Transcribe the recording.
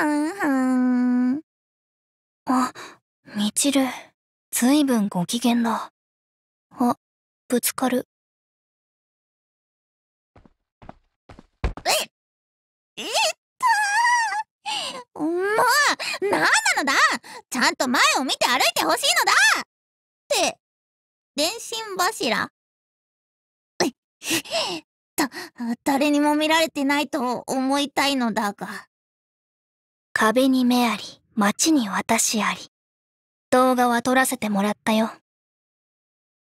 はんはん。あ、みちる、ずいぶんご機嫌だ。あ、ぶつかる。え、えっともう、なんなのだちゃんと前を見て歩いてほしいのだって、電信柱えっと、誰にも見られてないと思いたいのだが。壁に目あり、街に私あり。動画は撮らせてもらったよ。